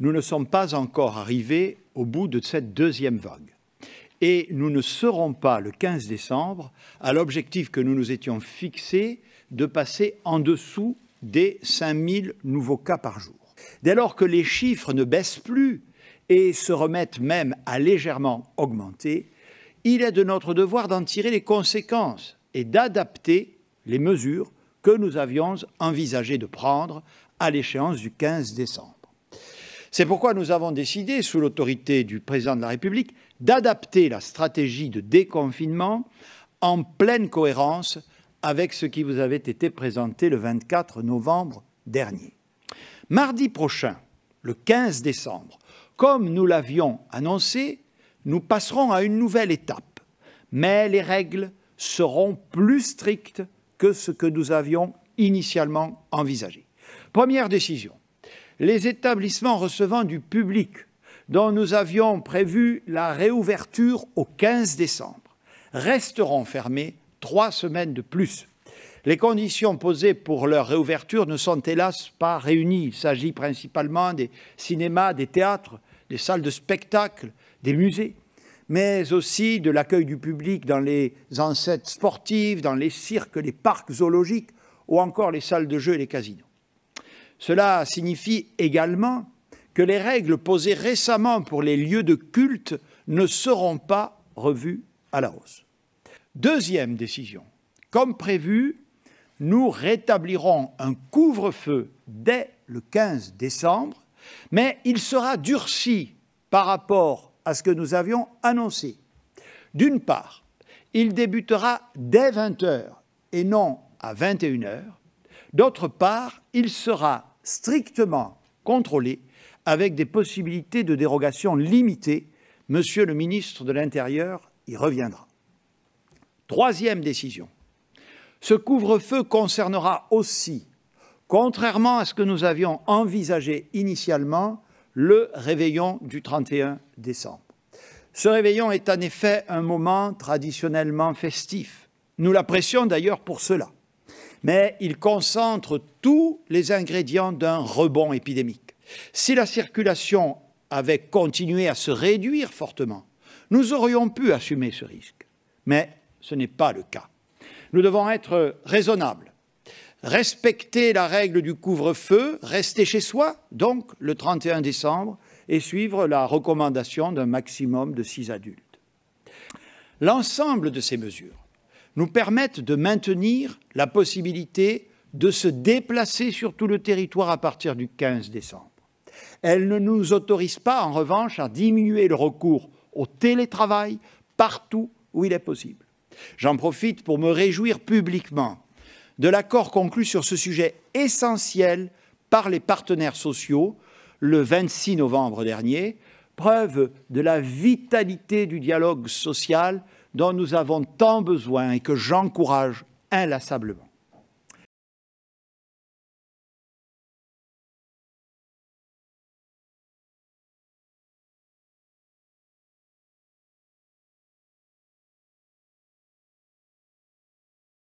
nous ne sommes pas encore arrivés au bout de cette deuxième vague. Et nous ne serons pas le 15 décembre à l'objectif que nous nous étions fixés de passer en dessous des 5000 nouveaux cas par jour. Dès lors que les chiffres ne baissent plus et se remettent même à légèrement augmenter, il est de notre devoir d'en tirer les conséquences et d'adapter les mesures que nous avions envisagé de prendre à l'échéance du 15 décembre. C'est pourquoi nous avons décidé, sous l'autorité du président de la République, d'adapter la stratégie de déconfinement en pleine cohérence avec ce qui vous avait été présenté le 24 novembre dernier. Mardi prochain, le 15 décembre, comme nous l'avions annoncé, nous passerons à une nouvelle étape, mais les règles seront plus strictes que ce que nous avions initialement envisagé. Première décision, les établissements recevant du public, dont nous avions prévu la réouverture au 15 décembre, resteront fermés trois semaines de plus. Les conditions posées pour leur réouverture ne sont hélas pas réunies. Il s'agit principalement des cinémas, des théâtres, des salles de spectacle, des musées, mais aussi de l'accueil du public dans les ancêtres sportives, dans les cirques, les parcs zoologiques ou encore les salles de jeux et les casinos. Cela signifie également que les règles posées récemment pour les lieux de culte ne seront pas revues à la hausse. Deuxième décision, comme prévu, nous rétablirons un couvre-feu dès le 15 décembre, mais il sera durci par rapport à ce que nous avions annoncé. D'une part, il débutera dès 20h et non à 21h. D'autre part, il sera strictement contrôlé, avec des possibilités de dérogation limitées. Monsieur le ministre de l'Intérieur y reviendra. Troisième décision. Ce couvre-feu concernera aussi, contrairement à ce que nous avions envisagé initialement, le réveillon du 31 décembre. Ce réveillon est en effet un moment traditionnellement festif. Nous l'apprécions d'ailleurs pour cela mais il concentre tous les ingrédients d'un rebond épidémique. Si la circulation avait continué à se réduire fortement, nous aurions pu assumer ce risque. Mais ce n'est pas le cas. Nous devons être raisonnables, respecter la règle du couvre-feu, rester chez soi, donc le 31 décembre, et suivre la recommandation d'un maximum de six adultes. L'ensemble de ces mesures nous permettent de maintenir la possibilité de se déplacer sur tout le territoire à partir du 15 décembre. Elles ne nous autorisent pas, en revanche, à diminuer le recours au télétravail partout où il est possible. J'en profite pour me réjouir publiquement de l'accord conclu sur ce sujet essentiel par les partenaires sociaux le 26 novembre dernier, preuve de la vitalité du dialogue social dont nous avons tant besoin et que j'encourage inlassablement.